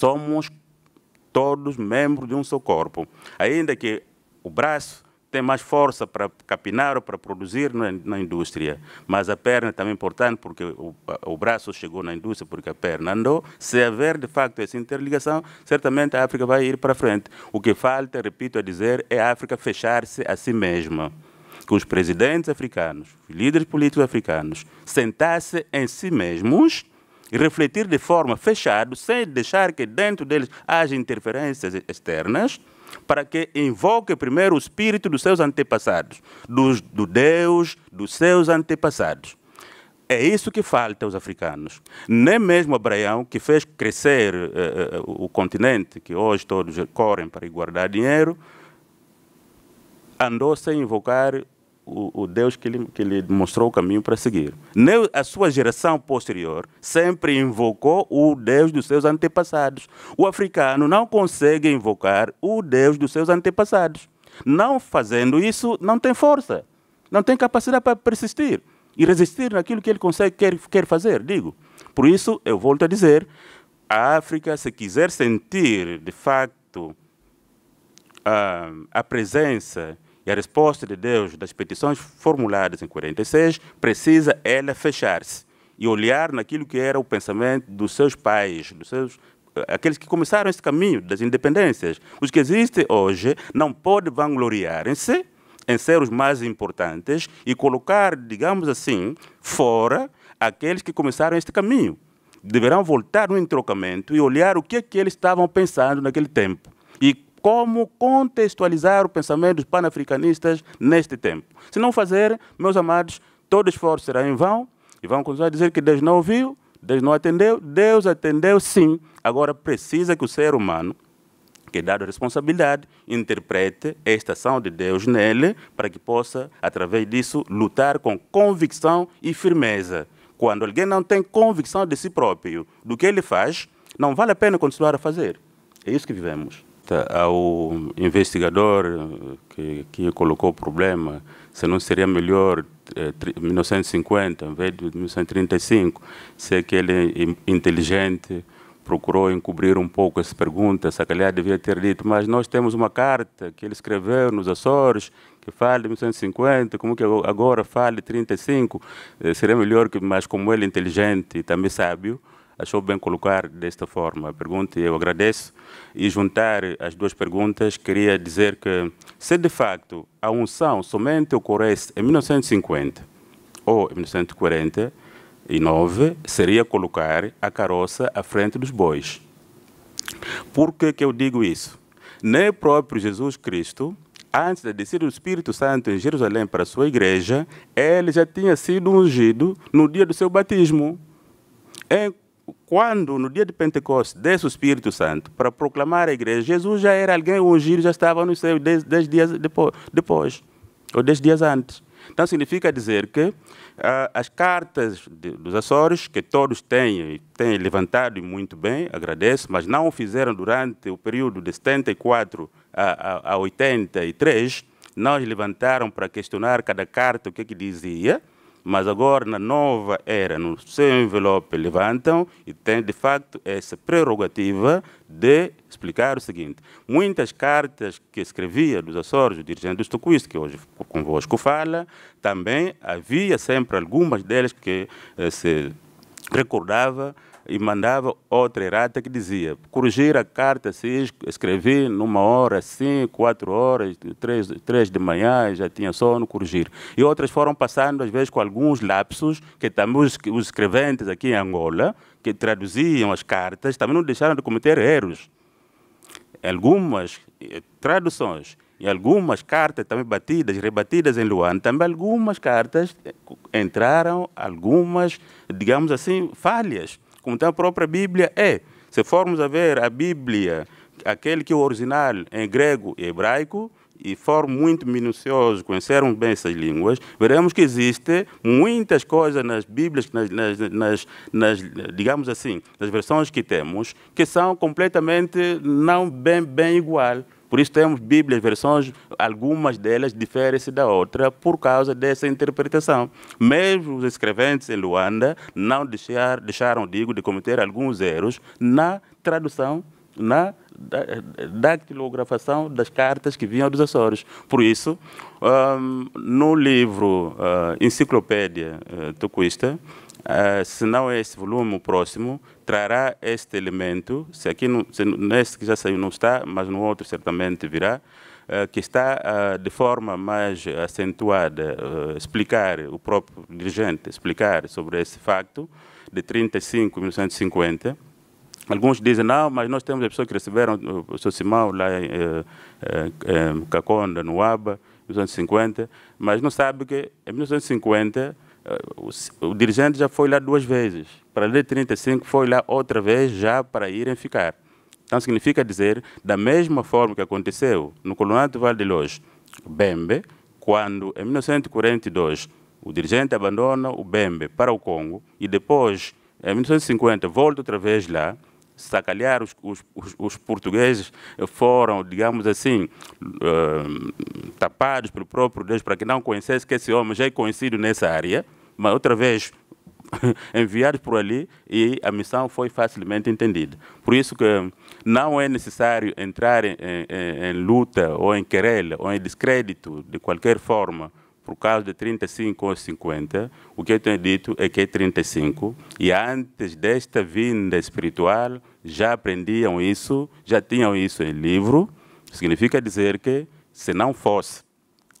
somos todos membros de um só corpo. Ainda que o braço tem mais força para capinar ou para produzir na, na, indústria, mas a perna é também é importante porque o, o braço chegou na indústria porque a perna andou. Se haver de facto essa interligação, certamente a África vai ir para frente. O que falta, repito a dizer, é a África fechar-se a si mesma que os presidentes africanos, os líderes políticos africanos, sentassem em si mesmos refletir de forma fechada, sem deixar que dentro deles haja interferências externas, para que invoque primeiro o espírito dos seus antepassados, dos, do Deus dos seus antepassados. É isso que falta aos africanos. Nem mesmo Abraão, que fez crescer uh, o continente, que hoje todos correm para guardar dinheiro, andou sem invocar o, o Deus que lhe, que lhe mostrou o caminho para seguir. Nem a sua geração posterior sempre invocou o Deus dos seus antepassados. O africano não consegue invocar o Deus dos seus antepassados. Não fazendo isso, não tem força, não tem capacidade para persistir e resistir naquilo que ele consegue, quer, quer fazer, digo. Por isso, eu volto a dizer, a África, se quiser sentir, de facto, a, a presença e a resposta de Deus das petições formuladas em 46 precisa ela fechar-se e olhar naquilo que era o pensamento dos seus pais, dos seus eh, aqueles que começaram esse caminho das independências. Os que existem hoje não podem vangloriar-se em ser os mais importantes e colocar, digamos assim, fora aqueles que começaram este caminho. Deverão voltar no entrocamento e olhar o que, é que eles estavam pensando naquele tempo como contextualizar o pensamento dos panafricanistas neste tempo. Se não fazer, meus amados, todo esforço será em vão e vão continuar a dizer que Deus não ouviu, Deus não atendeu. Deus atendeu sim. Agora precisa que o ser humano, que é dado a responsabilidade, interprete esta ação de Deus nele para que possa, através disso, lutar com convicção e firmeza. Quando alguém não tem convicção de si próprio, do que ele faz, não vale a pena continuar a fazer. É isso que vivemos ao investigador eh, que, que colocou o problema, se não seria melhor 1950 eh, em vez de 1935, se aquele é inteligente procurou encobrir um pouco essa pergunta, se calhar devia ter dito, mas nós temos uma carta que ele escreveu nos Açores, que fala de 1950, como que agora fala de 35, eh, seria melhor que, mas como ele é inteligente e também sábio, achou bem colocar desta forma a pergunta e eu agradeço. E juntar as duas perguntas, queria dizer que se de facto a unção somente ocorresse em 1950 ou em 1949, seria colocar a carroça à frente dos bois. Por que, que eu digo isso? Nem próprio Jesus Cristo, antes da descer do Espírito Santo em Jerusalém para a sua igreja, ele já tinha sido ungido no dia do seu batismo quando no dia de Pentecostes desce o Espírito Santo para proclamar a igreja, Jesus já era alguém ungido, já estava no céu dez, dias depois, depois, ou dez dias antes. Então significa dizer que ah, as cartas de, dos Açores, que todos têm, têm levantado e muito bem, agradeço, mas não o fizeram durante o período de 74 a, a, a 83, não levantaram para questionar cada carta o que, é que dizia, mas agora, na nova era, no seu envelope, levantam e têm, de facto, essa prerrogativa de explicar o seguinte. Muitas cartas que escrevia dos Açores, o dirigente dos Estocuíste, que hoje convosco fala, também havia sempre algumas delas que eh, se recordava e mandava outra errata que dizia corrigir a carta se escrevi numa hora, assim, quatro horas, três, três de manhã, já tinha sono, corrigir. E outras foram passando, às vezes, com alguns lapsos, que também os, os escreventes aqui em Angola, que traduziam as cartas, também não deixaram de cometer erros. Algumas eh, traduções e algumas cartas também batidas rebatidas em Luanda, também algumas cartas eh, entraram, algumas, digamos assim, falhas como tem a própria Bíblia, é. Se formos a ver a Bíblia, aquele que é o original em grego e hebraico, e for muito minucioso conhecermos bem essas línguas, veremos que existem muitas coisas nas Bíblias, nas, nas, nas, nas, digamos assim, nas versões que temos, que são completamente não bem, bem igual. Por isso temos Bíblias, versões, algumas delas diferem-se da outra por causa dessa interpretação. Mesmo os escreventes em Luanda não deixar, deixaram, digo, de cometer alguns erros na tradução, na dactilografação das cartas que vinham dos Açores. Por isso, um, no livro uh, Enciclopédia uh, hum, Tocuista, eh, se não é esse volume o próximo, trará este elemento, se aqui não, se que já saiu não está, mas no outro certamente virá, uh, que está uh, de forma mais acentuada, explicar, o próprio dirigente explicar sobre esse facto de 35 1950. Alguns dizem, não, mas nós temos pessoas que receberam o Sr. Simão lá em, em, em Caconda, no ABA, 1950, mas não sabe que em 1950 o, o dirigente já foi lá duas vezes. Para a lei 35 foi lá outra vez já para irem ficar. Então significa dizer, da mesma forma que aconteceu no Colonato Vale de Loja, Bembe, quando em 1942 o dirigente abandona o Bembe para o Congo e depois em 1950 volta outra vez lá, Sacalhar os, os, os, portugueses foram, digamos assim, uh, tapados pelo próprio Deus para que não conhecesse que esse homem já é conhecido nessa área, mas outra vez enviados por ali e a missão foi facilmente entendida. Por isso que não é necessário entrar em, em, em luta ou em querela ou em descrédito de qualquer forma por causa de 35 ou 50, o que eu tenho dito é que é 35. E antes desta vinda espiritual, já aprendiam isso, já tinham isso em livro. Significa dizer que, se não fosse,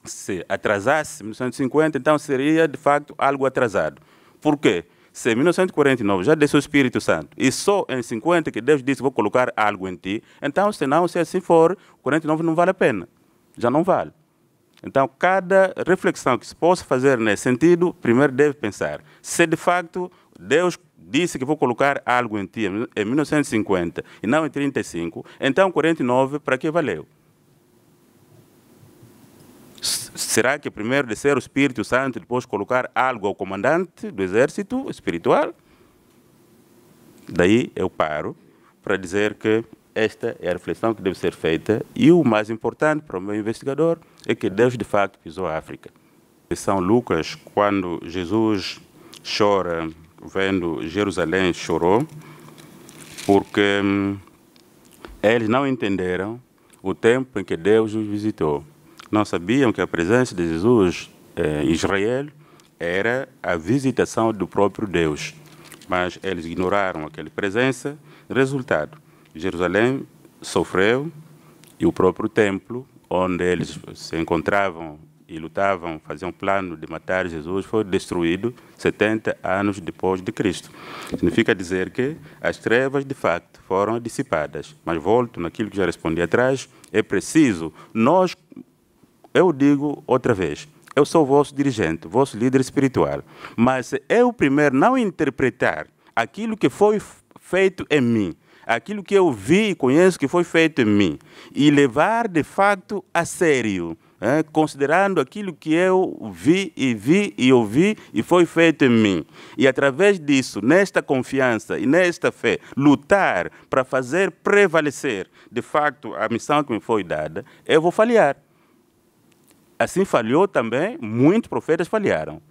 se atrasasse 1950, então seria de facto algo atrasado. Por quê? Se em 1949 já desceu o Espírito Santo e só em 50 que Deus disse: Vou colocar algo em ti, então, se não, se assim for, 49 não vale a pena. Já não vale. Então, cada reflexão que se possa fazer nesse sentido, primeiro deve pensar se de facto Deus disse que vou colocar algo em ti em 1950 e não em 35, então 49 para que valeu? Será que primeiro ser o Espírito Santo depois colocar algo ao comandante do exército espiritual? Daí eu paro para dizer que esta é a reflexão que deve ser feita e o mais importante para o meu investigador é que Deus de facto pisou a África. Em São Lucas, quando Jesus chora vendo Jerusalém, chorou porque hum, eles não entenderam o tempo em que Deus os visitou. Não sabiam que a presença de Jesus eh, em Israel era a visitação do próprio Deus, mas eles ignoraram aquela presença. Resultado, Jerusalém sofreu e o próprio templo, onde eles se encontravam e lutavam, faziam plano de matar Jesus, foi destruído 70 anos depois de Cristo. Significa dizer que as trevas, de facto, foram dissipadas. Mas volto naquilo que já respondi atrás, é preciso nós, eu digo outra vez, eu sou vosso dirigente, vosso líder espiritual, mas eu primeiro não interpretar aquilo que foi feito em mim, aquilo que eu vi e conheço que foi feito em mim e levar de fato a sério. É, considerando aquilo que eu vi e vi e ouvi e foi feito em mim. E através disso, nesta confiança e nesta fé, lutar para fazer prevalecer de facto a missão que me foi dada, eu vou falhar. Assim falhou também, muitos profetas falharam.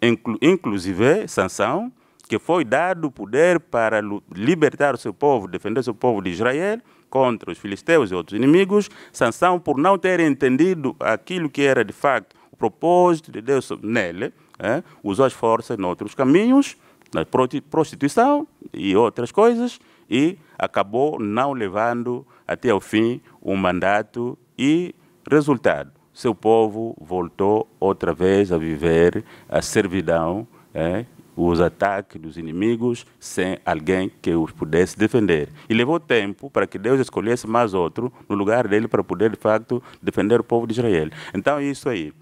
Inclu inclusive Sansão, que foi dado poder para libertar o seu povo, defender o seu povo de Israel contra os filisteus e outros inimigos. Sansão, por não ter entendido aquilo que era de facto o propósito de Deus nele, é, usou as forças em outros caminhos, na prostituição e outras coisas, e acabou não levando até o fim o mandato e resultado. Seu povo voltou outra vez a viver a servidão é, os ataques dos inimigos sem alguém que os pudesse defender. E levou tempo para que Deus escolhesse mais outro no lugar dele para poder, de facto, defender o povo de Israel. Então, é isso aí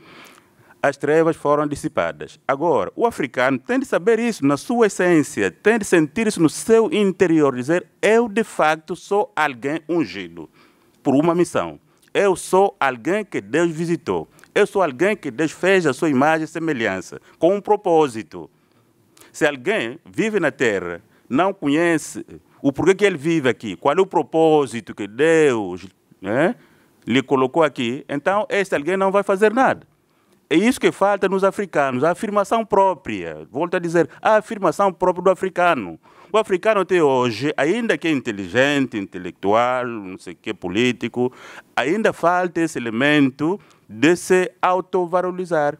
as trevas foram dissipadas. Agora, o africano tem de saber isso na sua essência, tem de sentir isso no seu interior, dizer: eu de facto sou alguém ungido por uma missão. Eu sou alguém que Deus visitou. Eu sou alguém que Deus fez a sua imagem e semelhança, com um propósito. Se alguém vive na Terra, não conhece o porquê que ele vive aqui, qual é o propósito que Deus né, lhe colocou aqui, então este alguém não vai fazer nada. É isso que falta nos africanos, a afirmação própria. Volto a dizer, a afirmação própria do africano. O africano até hoje, ainda que é inteligente, intelectual, não sei o que, político, ainda falta esse elemento de se autovalorizar.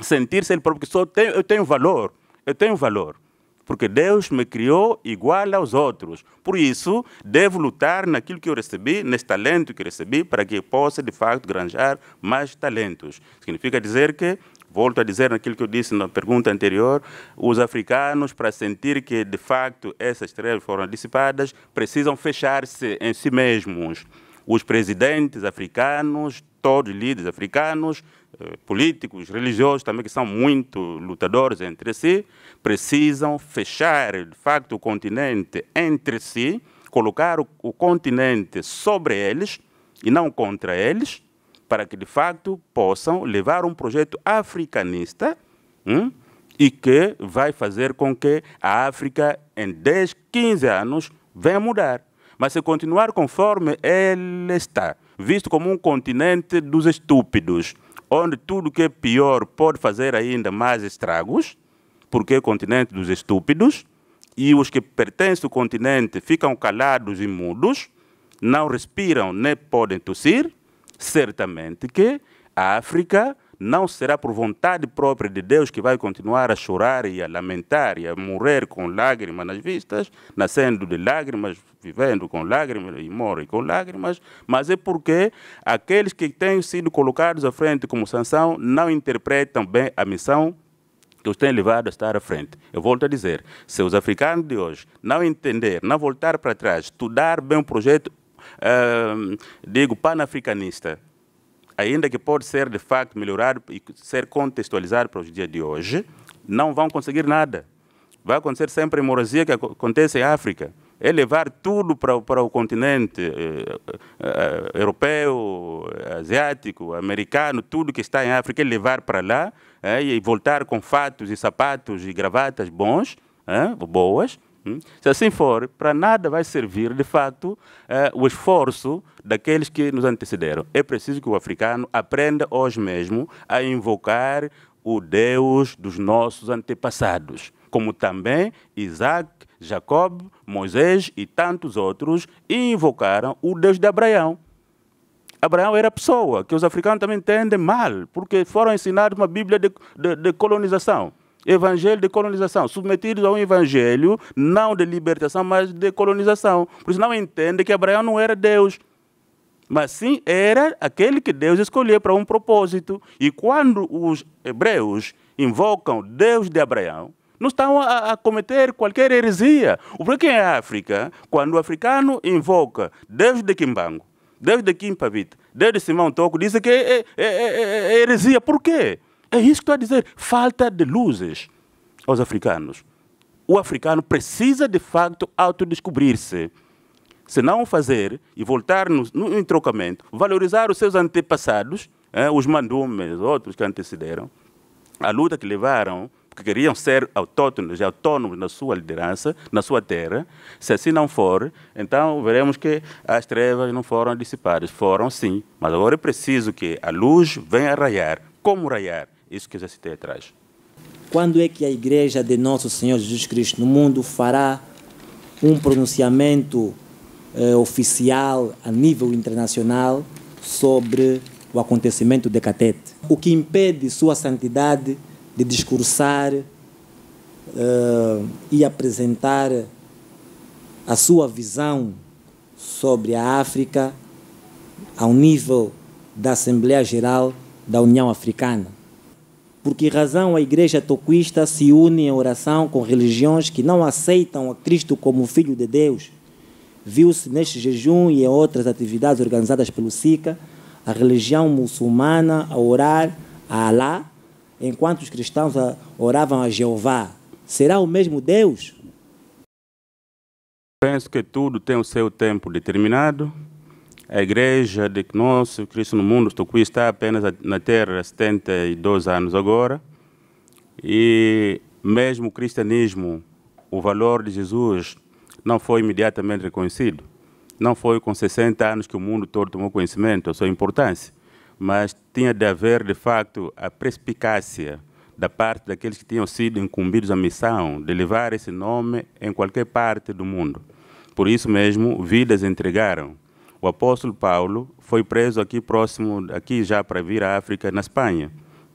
Sentir-se ele próprio, que só tem, eu tenho valor eu tenho valor, porque Deus me criou igual aos outros. Por isso, devo lutar naquilo que eu recebi, nesse talento que recebi, para que eu possa, de facto, granjar mais talentos. Significa dizer que volto a dizer naquilo que eu disse na pergunta anterior, os africanos, para sentir que de facto essas trevas foram dissipadas, precisam fechar-se em si mesmos. Os presidentes africanos, todos os líderes africanos, eh, políticos, religiosos também, que são muito lutadores entre si, precisam fechar, de facto, o continente entre si, colocar o, o continente sobre eles e não contra eles, para que, de facto, possam levar um projeto africanista hum, e que vai fazer com que a África, em 10, 15 anos, venha mudar. Mas se continuar conforme ela está, visto como um continente dos estúpidos, onde tudo que é pior pode fazer ainda mais estragos, porque é o continente dos estúpidos, e os que pertencem ao continente ficam calados e mudos, não respiram nem podem tossir, certamente que a África não será por vontade própria de Deus que vai continuar a chorar e a lamentar e a morrer com lágrimas nas vistas, nascendo de lágrimas, vivendo com lágrimas e morre com lágrimas, mas é porque aqueles que têm sido colocados à frente como sanção não interpretam bem a missão que os tem levado a estar à frente. Eu volto a dizer, se os africanos de hoje não entender, não voltar para trás, estudar bem o um projeto, uh, digo, panafricanista, ainda que pode ser de facto melhorado e ser contextualizado para os dias de hoje, não vão conseguir nada. Vai acontecer sempre a hemorragia que acontece em África. É levar tudo para, para o continente eh, eh, europeu, asiático, americano, tudo que está em África, é levar para lá eh, e voltar com fatos e sapatos e gravatas bons, eh, boas, Hum? Se assim for, para nada vai servir, de fato, eh, o esforço daqueles que nos antecederam. É preciso que o africano aprenda hoje mesmo a invocar o Deus dos nossos antepassados, como também Isaac, Jacob, Moisés e tantos outros invocaram o Deus de Abraão. Abraão era pessoa, que os africanos também entendem mal, porque foram ensinados uma Bíblia de, de, de colonização. Evangelho de colonização, submetidos a um evangelho não de libertação, mas de colonização. Por isso não entende que Abraão não era Deus, mas sim era aquele que Deus escolheu para um propósito. E quando os hebreus invocam Deus de Abraão, não estão a, a, cometer qualquer heresia. O problema é África, quando o africano invoca Deus de Kimbango, Deus de Quimpavit, Deus de Simão Toco, dizem que é, é, é, é, é heresia. Por quê? É isso que estou a dizer. Falta de luzes aos africanos. O africano precisa, de facto, autodescobrir-se. Se não fazer e voltar no, no entrocamento, valorizar os seus antepassados, eh, os mandumes, outros que antecederam, a luta que levaram, que queriam ser autóctonos e autônomos na sua liderança, na sua terra. Se assim não for, então veremos que as trevas não foram dissipadas. Foram sim, mas agora é preciso que a luz venha a raiar. Como raiar? Isso que já STE traz. Quando é que a Igreja de Nosso Senhor Jesus Cristo no mundo fará um pronunciamento eh, oficial a nível internacional sobre o acontecimento de Catete? O que impede Sua Santidade de discursar eh, e apresentar a sua visão sobre a África ao nível da Assembleia Geral da União Africana? Por que razão a igreja toquista se une em oração com religiões que não aceitam a Cristo como Filho de Deus? Viu-se neste jejum e em outras atividades organizadas pelo SICA a religião muçulmana a orar a Alá, enquanto os cristãos oravam a Jeová. Será o mesmo Deus? Penso que tudo tem o seu tempo determinado a igreja de que nosso Cristo no mundo, Tocui está apenas na Terra há 72 anos agora, e mesmo o cristianismo, o valor de Jesus não foi imediatamente reconhecido. Não foi com 60 anos que o mundo todo tomou conhecimento da sua importância, mas tinha de haver, de facto, a perspicácia da parte daqueles que tinham sido incumbidos à missão de levar esse nome em qualquer parte do mundo. Por isso mesmo, vidas entregaram o apóstolo Paulo foi preso aqui próximo, aqui já para vir à África, na Espanha.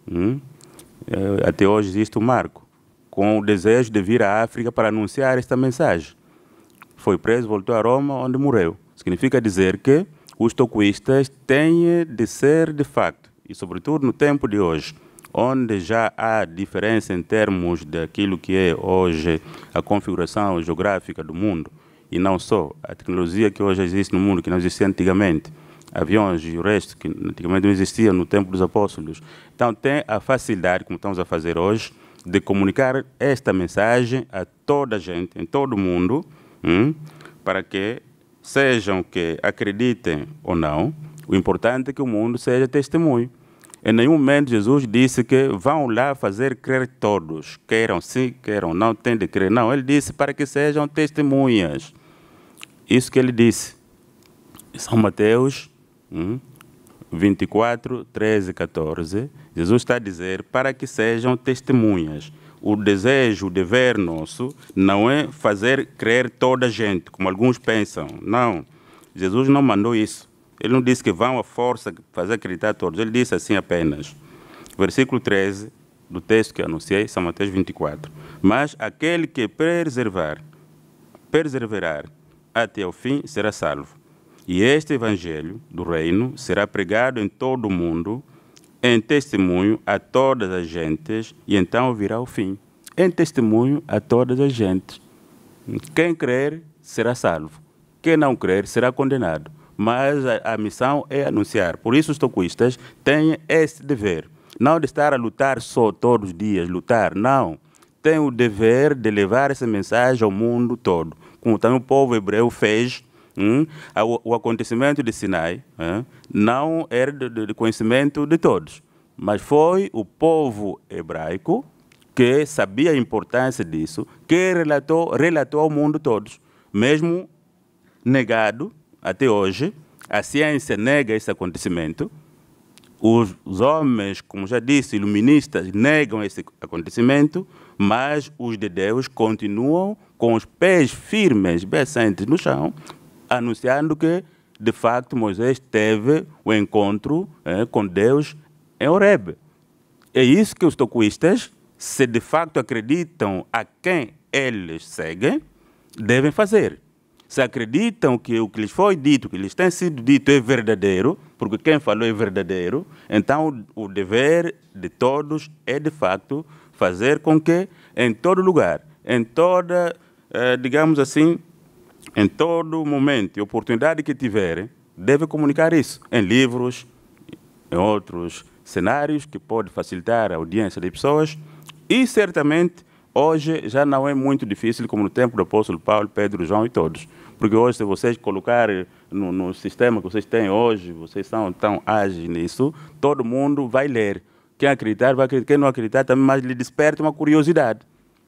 Hum? É, até hoje existe o marco, com o desejo de vir à África para anunciar esta mensagem. Foi preso, voltou a Roma, onde morreu. Significa dizer que os tocuistas têm de ser de facto, e sobretudo no tempo de hoje, onde já há diferença em termos daquilo que é hoje a configuração geográfica do mundo, e não só. A tecnologia que hoje existe no mundo, que não existia antigamente, aviões e o resto, que antigamente não existia no tempo dos apóstolos. Então, tem a facilidade, como estamos a fazer hoje, de comunicar esta mensagem a toda a gente, em todo o mundo, hum, para que, sejam que acreditem ou não, o importante é que o mundo seja testemunho. Em nenhum momento Jesus disse que vão lá fazer crer todos, queiram sim, queiram não, tem de crer. Não, ele disse para que sejam testemunhas. Isso que ele disse. São Mateus 24, 13, 14. Jesus está a dizer para que sejam testemunhas. O desejo, o dever nosso, não é fazer crer toda a gente, como alguns pensam. Não. Jesus não mandou isso. Ele não disse que vão à força fazer acreditar a todos, ele disse assim apenas. Versículo 13 do texto que anunciei, São Mateus 24. Mas aquele que preservar, perseverar até o fim será salvo. E este evangelho do reino será pregado em todo o mundo, em testemunho a todas as gentes, e então virá o fim. Em testemunho a todas as gentes. Quem crer será salvo. Quem não crer será condenado mas a, a missão é anunciar. Por isso os tocuistas têm esse dever, não de estar a lutar só todos os dias, lutar, não. Tem o dever de levar essa mensagem ao mundo todo, como também o povo hebreu fez Hum, o, acontecimento de Sinai hum, não era de, de, conhecimento de todos, mas foi o povo hebraico que sabia a importância disso, que relatou, relatou ao mundo todos, mesmo negado, até hoje, a ciência nega esse acontecimento, os, os homens, como já disse, iluministas, negam esse acontecimento, mas os de Deus continuam com os pés firmes, bessentes no chão, anunciando que, de facto, Moisés teve o encontro é, com Deus em Horeb. É isso que os tocuistas, se de facto acreditam a quem eles seguem, devem fazer se acreditam que o que lhes foi dito, que lhes tem sido dito é verdadeiro, porque quem falou é verdadeiro, então o, dever de todos é, de facto, fazer com que, em todo lugar, em toda, eh, digamos assim, em todo momento e oportunidade que tiverem, deve comunicar isso em livros, em outros cenários que pode facilitar a audiência de pessoas e certamente hoje já não é muito difícil como no tempo do apóstolo Paulo, Pedro, João e todos. Porque hoje, se vocês colocarem no, no sistema que vocês têm hoje, vocês são tão ágeis nisso, todo mundo vai ler. Quem acreditar, vai acreditar. Quem não acreditar, também mais lhe desperta uma curiosidade.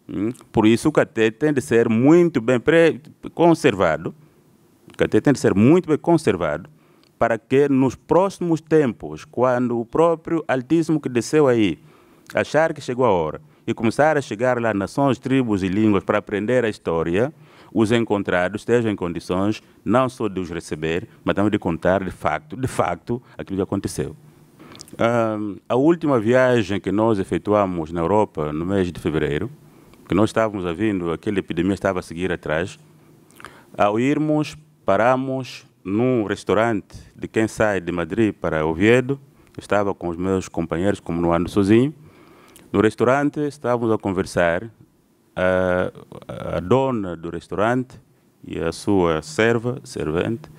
Hum? Por isso, o catete tem de ser muito bem conservado. O catete tem de ser muito bem conservado para que nos próximos tempos, quando o próprio Altíssimo que desceu aí achar que chegou a hora e começar a chegar lá nações, tribos e línguas para aprender a história, os encontrados estejam em condições não só de os receber, mas também de contar de facto, de facto aquilo que aconteceu. Uh, a última viagem que nós efetuamos na Europa no mês de fevereiro, que nós estávamos vindo, aquela epidemia estava a seguir atrás, ao irmos, paramos num restaurante de quem sai de Madrid para Oviedo, estava com os meus companheiros, como não ando sozinho, no restaurante estávamos a conversar a, a dona do restaurante e a sua serva, servente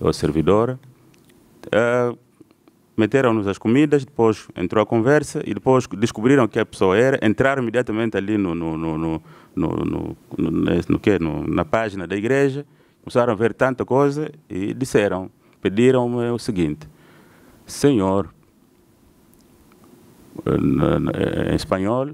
ou servidora, meteram-nos as comidas, depois entrou a conversa e depois descobriram que a pessoa era, entraram imediatamente ali no, no, no, no, no, no, no, no, que, no na página da igreja, começaram a ver tanta coisa e disseram, pediram-me o seguinte, Senhor, eh, em espanhol,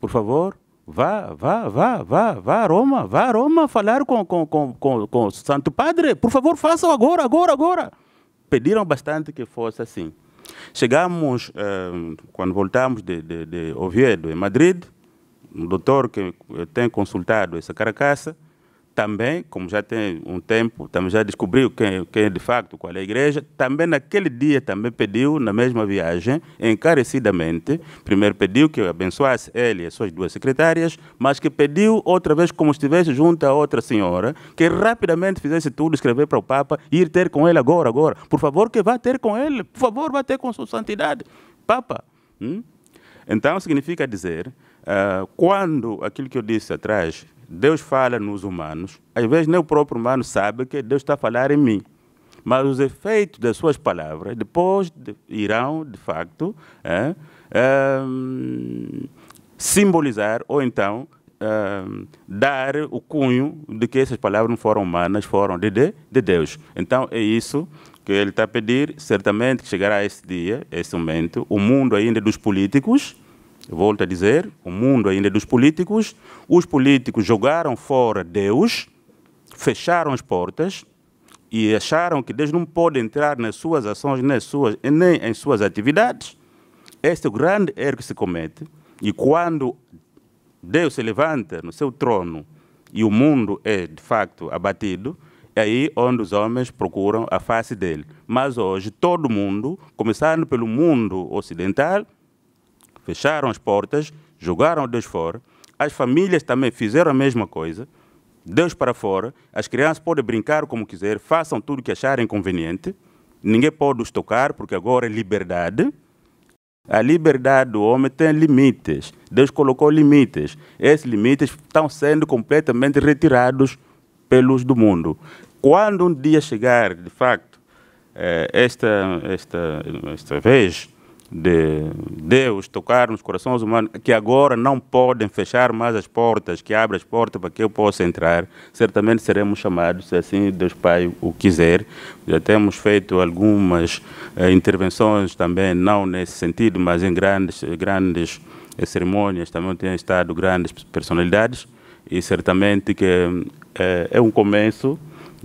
por favor, Vá, vá, vá, vá, vá a Roma, vá a Roma falar com, com, com, com, com o Santo Padre. Por favor, façam agora, agora, agora. Pediram bastante que fosse assim. Chegamos, eh, quando voltamos de, de, de Oviedo, em Madrid, um doutor que eh, tem consultado essa carcaça, também, como já tem um tempo, também já descobriu quem, quem é de facto, qual é a igreja, também naquele dia também pediu, na mesma viagem, encarecidamente, primeiro pediu que eu abençoasse ele e as suas duas secretárias, mas que pediu outra vez, como estivesse junto a outra senhora, que rapidamente fizesse tudo, escrever para o Papa, ir ter com ele agora, agora. Por favor, que vá ter com ele, por favor, vá ter com sua santidade. Papa. Hum? Então, significa dizer, uh, quando aquilo que eu disse atrás, Deus fala nos humanos, às vezes nem o próprio humano sabe que Deus está a falar em mim. Mas os efeitos das suas palavras depois de, irão, de facto, é, é, simbolizar ou então é, dar o cunho de que essas palavras não foram humanas, foram de, de, de Deus. Então é isso que ele está a pedir. Certamente chegará esse dia, esse momento. O mundo ainda dos políticos volto a dizer, o mundo ainda é dos políticos. Os políticos jogaram fora Deus, fecharam as portas e acharam que Deus não pode entrar nas suas ações, nas suas, nem em suas atividades. Este é o grande erro que se comete. E quando Deus se levanta no seu trono e o mundo é, de facto, abatido, é aí onde os homens procuram a face dele. Mas hoje, todo mundo, começando pelo mundo ocidental, fecharam as portas, jogaram Deus fora. As famílias também fizeram a mesma coisa. Deus para fora, as crianças podem brincar como quiser, façam tudo o que acharem conveniente, ninguém pode os tocar, porque agora é liberdade. A liberdade do homem tem limites, Deus colocou limites. Esses limites estão sendo completamente retirados pelos do mundo. Quando um dia chegar, de facto, eh, esta, esta, esta vez, de Deus tocar nos corações humanos, que agora não podem fechar mais as portas, que abra as portas para que eu possa entrar. Certamente seremos chamados, se assim Deus Pai o quiser. Já temos feito algumas eh, intervenções também, não nesse sentido, mas em grandes, grandes eh, cerimônias, também têm estado grandes personalidades, e certamente que eh, é um começo,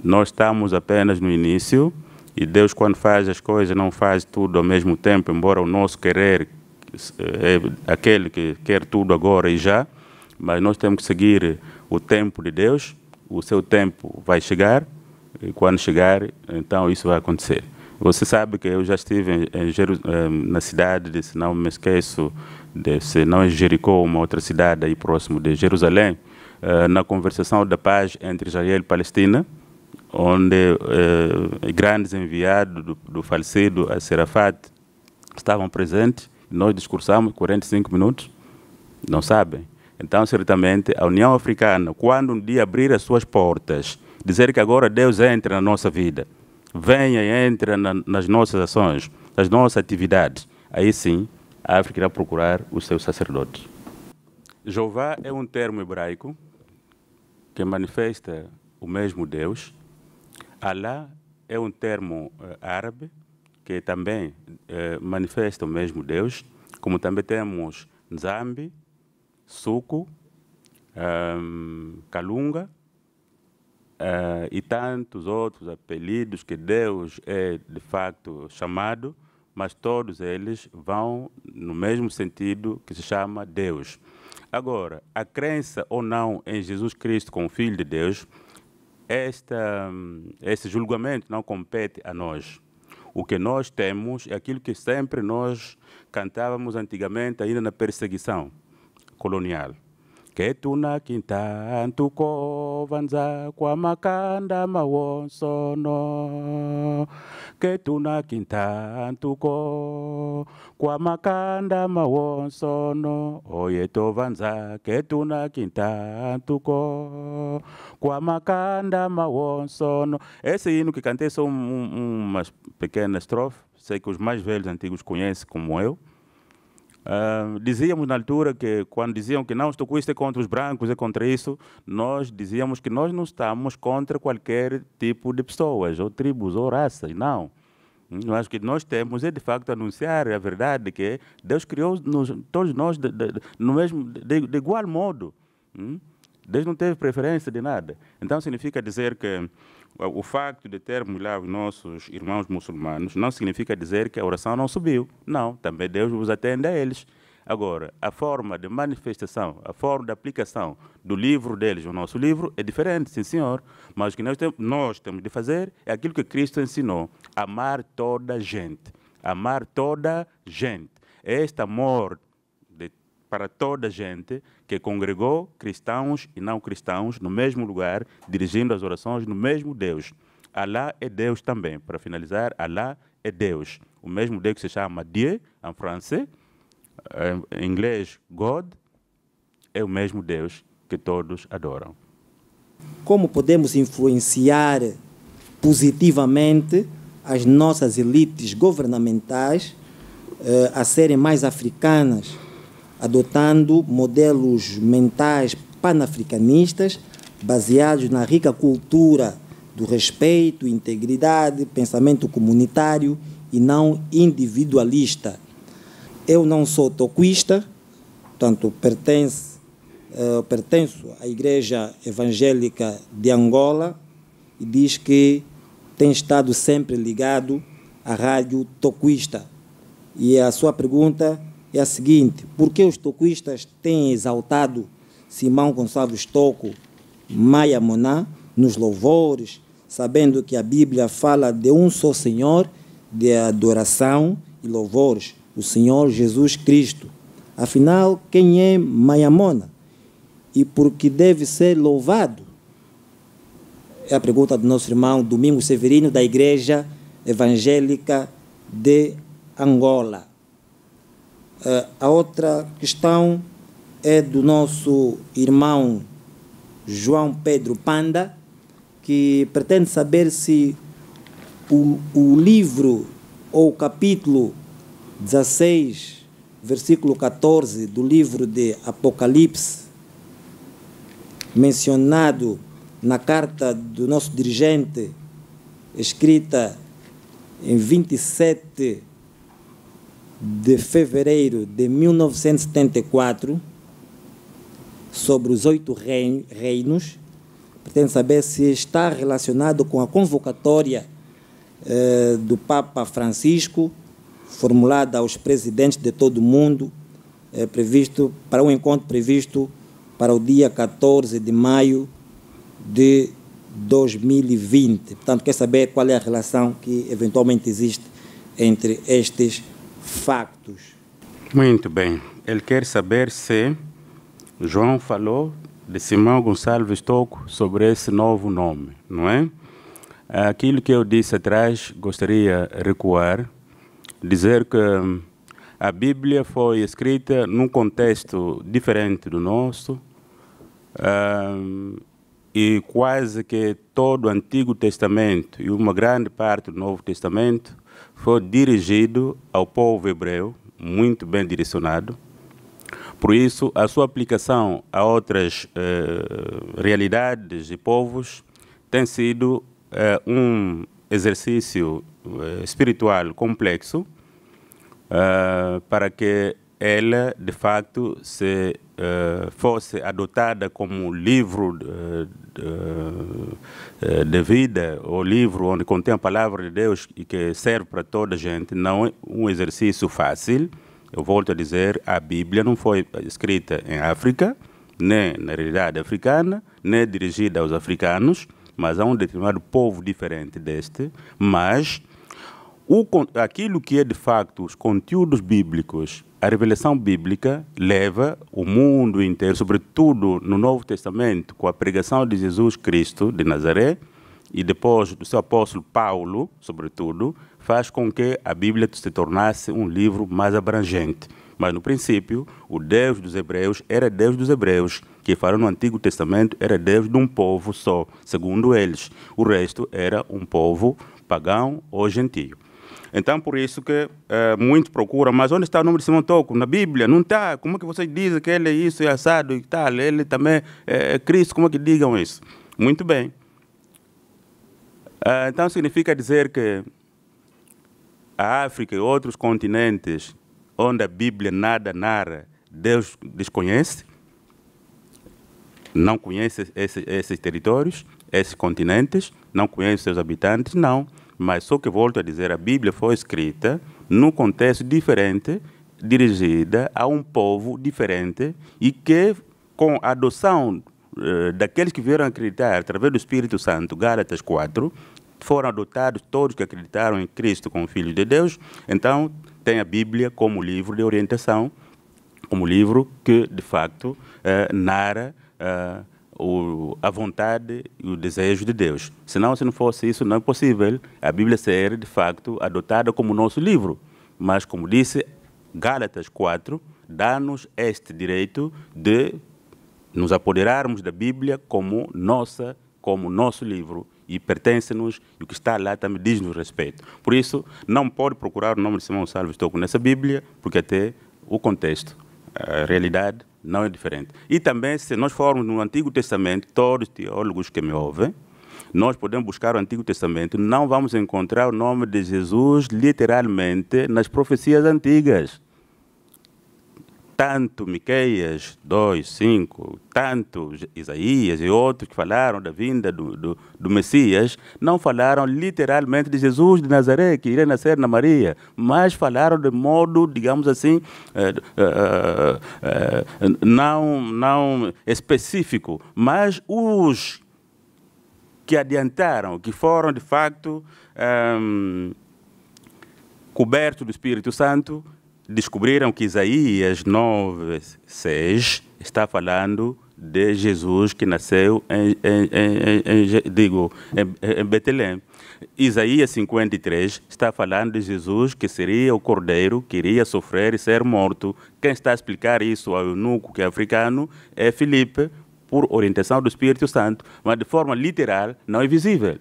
nós estamos apenas no início, e Deus, quando faz as coisas, não faz tudo ao mesmo tempo, embora o nosso querer eh, é aquele que quer tudo agora e já, mas nós temos que seguir o tempo de Deus, o seu tempo vai chegar, e quando chegar, então isso vai acontecer. Você sabe que eu já estive em, em, eh, na cidade, de, se não me esqueço, de, se não em Jericó, uma outra cidade aí próximo de Jerusalém, uh, na conversação da paz entre Israel e Palestina, onde eh, grandes enviados do, do falecido a Serafat estavam presentes. Nós discursamos 45 minutos, não sabem. Então, certamente, a União Africana, quando um dia abrir as suas portas, dizer que agora Deus entra na nossa vida, venha e entra na, nas nossas ações, nas nossas atividades, aí sim a África irá procurar os seus sacerdotes. Jeová é um termo hebraico que manifesta o mesmo Deus, Alá é um termo eh, árabe que também eh, manifesta o mesmo Deus, como também temos Nzambi, Suco, um, ehm, Kalunga uh, eh, e tantos outros apelidos que Deus é de facto chamado, mas todos eles vão no mesmo sentido que se chama Deus. Agora, a crença ou não em Jesus Cristo como Filho de Deus esta, esse julgamento não compete a nós. O que nós temos é aquilo que sempre nós cantávamos antigamente, ainda na perseguição colonial ketuna kintantu kovanza kwa makanda mawonsono ketuna kintantuko kwa makanda mawonsono oye tovanza ketuna kintantuko kwa makanda mawonsono esse hino que cantei são umas pequenas estrofes sei que os mais velhos antigos conhecem como eu Uh, dizíamos na altura que, quando diziam que não, estou com isso, é contra os brancos, é contra isso, nós dizíamos que nós não estamos contra qualquer tipo de pessoas, ou tribos, ou raças, não. Mas que nós temos é, de facto, anunciar a verdade que Deus criou-nos, todos nós, de, de, no mesmo, de, de igual modo. Hum? Deus não teve preferência de nada. Então, significa dizer que o facto de termos lá os nossos irmãos muçulmanos não significa dizer que a oração não subiu. Não, também Deus vos atende a eles. Agora, a forma de manifestação, a forma de aplicação do livro deles, o nosso livro, é diferente, sim senhor. Mas o que nós, tem, nós temos de fazer é aquilo que Cristo ensinou: amar toda gente. Amar toda gente. Este amor para toda a gente que congregou cristãos e não cristãos no mesmo lugar, dirigindo as orações no mesmo Deus. Alá é Deus também. Para finalizar, Alá é Deus. O mesmo Deus que se chama Dieu em francês, em inglês God, é o mesmo Deus que todos adoram. Como podemos influenciar positivamente as nossas elites governamentais eh, a serem mais africanas adotando modelos mentais panafricanistas baseados na rica cultura do respeito, integridade, pensamento comunitário e não individualista. Eu não sou toquista, portanto, uh, eh, pertenço à Igreja Evangélica de Angola e diz que tem estado sempre ligado à Rádio Toquista. E a sua pergunta é a seguinte: por que os toquistas têm exaltado Simão Gonçalves Toco, Maia Moná, nos louvores, sabendo que a Bíblia fala de um só Senhor de adoração e louvores, o Senhor Jesus Cristo? Afinal, quem é Maia Mona? E por que deve ser louvado? É a pergunta do nosso irmão Domingos Severino, da Igreja Evangélica de Angola. Eh, a outra questão é do nosso irmão João Pedro Panda, que pretende saber se o, o livro ou o capítulo 16, versículo 14 do livro de Apocalipse, mencionado na carta do nosso dirigente, escrita em 27 de fevereiro de 1974 sobre os oito reinos. Pretende saber se está relacionado com a convocatória eh, do Papa Francisco, formulada aos presidentes de todo o mundo, eh, previsto para um encontro previsto para o dia 14 de maio de 2020. Portanto, quer saber qual é a relação que eventualmente existe entre estes factos. Muito bem. Ele quer saber se João falou de Simão Gonçalves Toco sobre esse novo nome, não é? Aquilo que eu disse atrás, gostaria de recuar, dizer que a Bíblia foi escrita num contexto diferente do nosso ah, e quase que todo o Antigo Testamento e uma grande parte do Novo Testamento foi dirigido ao povo hebreu, muito bem direcionado. Por isso, a sua aplicação a outras eh, realidades e povos tem sido eh, um exercício eh, espiritual complexo eh, para que ela, de facto, se uh, fosse adotada como livro de, de, eh, de, vida, ou livro onde contém a palavra de Deus e que serve para toda a gente, não é um exercício fácil. Eu volto a dizer, a Bíblia não foi escrita em África, nem na realidade africana, nem dirigida aos africanos, mas a um determinado povo diferente deste, mas o, aquilo que é de facto os conteúdos bíblicos, a revelação bíblica leva o mundo inteiro, sobretudo no Novo Testamento, com a pregação de Jesus Cristo de Nazaré e depois do seu apóstolo Paulo, sobretudo, faz com que a Bíblia se tornasse um livro mais abrangente. Mas no princípio, o Deus dos Hebreus era Deus dos Hebreus, que fala no Antigo Testamento era Deus de um povo só, segundo eles. O resto era um povo pagão ou gentio. Então, por isso que é, muito procura, mas onde está o número de Simão Toco? Na Bíblia? Não está. Como é que vocês dizem que ele é isso, é assado e tal? Ele também é, é Cristo, como é que digam isso? Muito bem. Eh, então, significa dizer que a África e outros continentes onde a Bíblia nada narra, Deus desconhece? Não conhece esse, esses territórios, esses continentes? Não conhece seus habitantes? Não. Não mas só que volto a dizer, a Bíblia foi escrita num contexto diferente, dirigida a um povo diferente e que, com a adoção eh, daqueles que vieram acreditar através do Espírito Santo, Gálatas 4, foram adotados todos que acreditaram em Cristo como filhos de Deus, então tem a Bíblia como livro de orientação, como livro que, de facto, uh, eh, narra. Uh, eh, o, a vontade e o desejo de Deus. Senão, se não fosse isso, não é possível a Bíblia ser, de facto, adotada como nosso livro. Mas, como disse Gálatas 4, dá-nos este direito de nos apoderarmos da Bíblia como nossa, como nosso livro e pertence-nos e o que está lá também diz-nos respeito. Por isso, não pode procurar o nome de Simão Salvo Estou nessa Bíblia, porque até o contexto, a realidade não é diferente. E também, se nós formos no Antigo Testamento, todos os teólogos que me ouvem, nós podemos buscar o Antigo Testamento, não vamos encontrar o nome de Jesus literalmente nas profecias antigas tanto Miqueias 2, 5, tanto Isaías e outros que falaram da vinda do, do, do, Messias, não falaram literalmente de Jesus de Nazaré, que iria nascer na Maria, mas falaram de modo, digamos assim, eh, eh, eh, não, não específico. Mas os que adiantaram, que foram de facto ehm, cobertos do Espírito Santo, descobriram que Isaías 9, 6 está falando de Jesus que nasceu em, em, em, em digo, em, Betelém. Isaías 53 está falando de Jesus que seria o cordeiro que iria sofrer e ser morto. Quem está a explicar isso ao eunuco que é africano é Filipe, por orientação do Espírito Santo, mas de forma literal não é visível.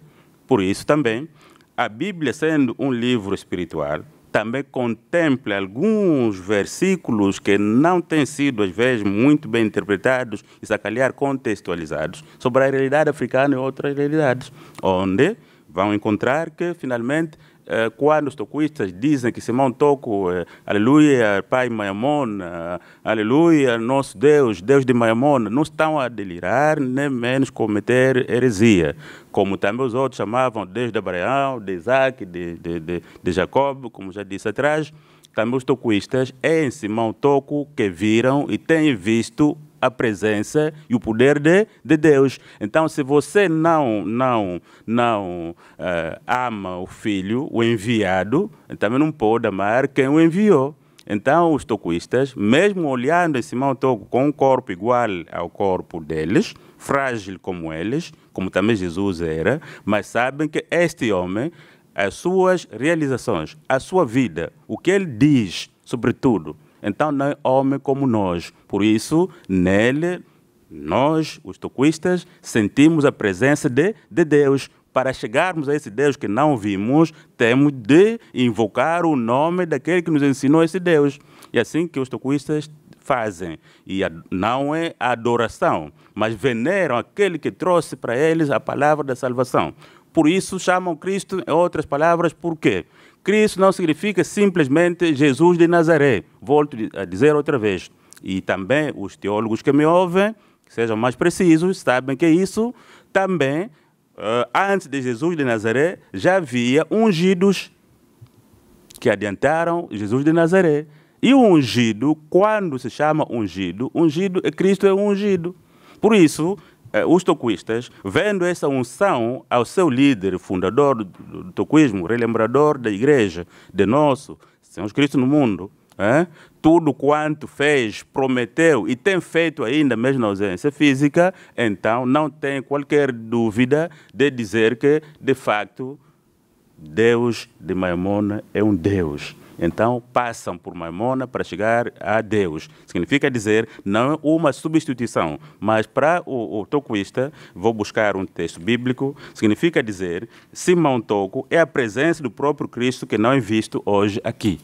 Por isso também, a Bíblia sendo um livro espiritual, também contemple alguns versículos que não têm sido, às vezes, muito bem interpretados e, calhar, contextualizados sobre a realidade africana e outras realidades, onde vão encontrar que, finalmente, quando eh, os tocuistas dizem que Simão Toco, eh, aleluia, Pai Maiamon, eh, aleluia, nosso Deus, Deus de Maiamon, não estão a delirar, nem menos cometer heresia, como também os outros chamavam Deus de Abraão, de Isaac, de, de, de, de Jacob, como já disse atrás. Também os tocuistas, é em Simão Toco que viram e têm visto a presença e o poder de, de Deus. Então, se você não, não, não uh, ama o filho, o enviado, também então não pode amar quem o enviou. Então, os tocuistas, mesmo olhando em Simão Toco com um corpo igual ao corpo deles, frágil como eles, como também Jesus era, mas sabem que este homem, as suas realizações, a sua vida, o que ele diz, sobretudo, então, não é homem como nós. Por isso, nele, nós, os toquistas, sentimos a presença de, de Deus. Para chegarmos a esse Deus que não vimos, temos de invocar o nome daquele que nos ensinou esse Deus. E assim que os toquistas fazem. E não é adoração, mas veneram aquele que trouxe para eles a palavra da salvação. Por isso chamam Cristo, em outras palavras, por quê? Cristo não significa simplesmente Jesus de Nazaré. Volto a dizer outra vez. E também os teólogos que me ouvem, que sejam mais precisos, sabem que isso também, eh, antes de Jesus de Nazaré, já havia ungidos que adiantaram Jesus de Nazaré. E o ungido, quando se chama ungido, ungido é Cristo é ungido. Por isso, eh, os tocuistas, vendo essa unção ao seu líder, fundador do tocuismo, relembrador da igreja, de nosso, Senhor Cristo no mundo, eh, tudo quanto fez, prometeu e tem feito ainda mesmo na ausência física, então não tem qualquer dúvida de dizer que, de facto, Deus de Maimona é um Deus então passam por Maimona para chegar a Deus. Significa dizer, não uma substituição, mas para o, o vou buscar um texto bíblico, significa dizer, Simão Toco é a presença do próprio Cristo que não é visto hoje aqui.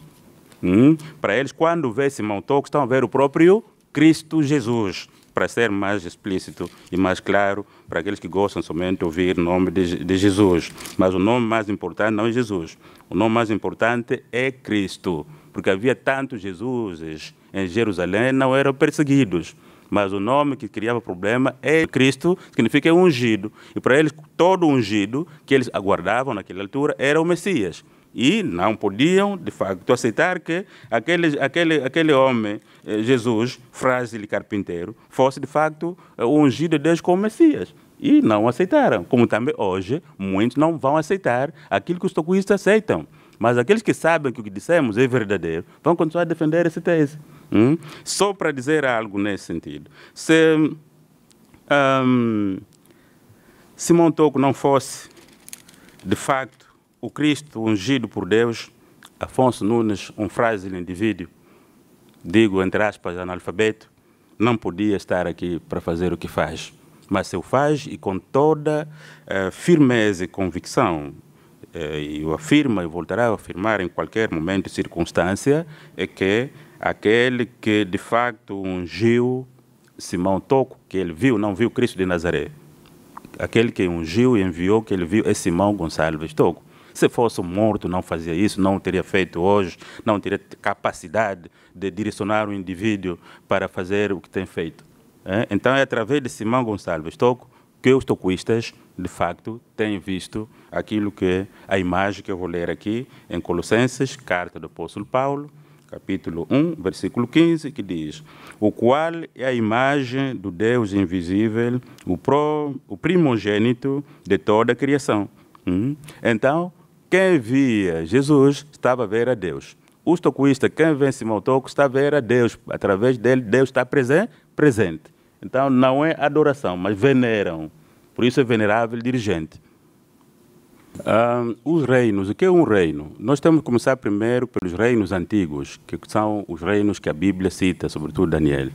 Hum? Para eles, quando vê Simão Toco, estão a ver o próprio Cristo Jesus para ser mais explícito e mais claro para aqueles que gostam somente de ouvir o nome de, de Jesus. Mas o nome mais importante não é Jesus. O nome mais importante é Cristo, porque havia tantos Jesuses em Jerusalém, não eram perseguidos mas o nome que criava problema é Cristo, significa é ungido. E para eles, todo ungido que eles aguardavam naquela altura era o Messias. E não podiam, de facto, aceitar que aquele, aquele, aquele homem, eh, Jesus, frágil e carpinteiro, fosse, de facto, eh, ungido de Deus como Messias e não aceitaram. Como também hoje, muitos não vão aceitar aquilo que os tocuístas aceitam. Mas aqueles que sabem que o que dissemos é verdadeiro vão continuar a defender essa tese. Hum? Só para dizer algo nesse sentido. Se um, Simão Toco não fosse, de facto, o Cristo ungido por Deus, Afonso Nunes, um frágil indivíduo, digo entre aspas analfabeto, não podia estar aqui para fazer o que faz. Mas se o faz e com toda eh, firmeza e convicção, eh, e o afirma, e voltará a afirmar em qualquer momento e circunstância, é que aquele que de facto ungiu Simão Toco, que ele viu, não viu Cristo de Nazaré, aquele que ungiu e enviou, que ele viu, é Simão Gonçalves Toco. Se fosse morto, não fazia isso, não teria feito hoje, não teria capacidade de direcionar o indivíduo para fazer o que tem feito. É? Então, é através de Simão Gonçalves Toco que os tocuistas, de facto, têm visto aquilo que a imagem que eu vou ler aqui em Colossenses, carta do apóstolo Paulo, capítulo 1, versículo 15, que diz: O qual é a imagem do Deus invisível, o, pro, o primogênito de toda a criação. Hum? Então, quem via Jesus estava a ver a Deus. O estocoísta, quem vem Simão Toco, está a ver a Deus. Através dele, Deus está presente? Presente. Então, não é adoração, mas veneram. Por isso é venerável dirigente. os reinos, o que é um reino? Nós temos que começar primeiro pelos reinos antigos, que são os reinos que a Bíblia cita, sobretudo Daniel.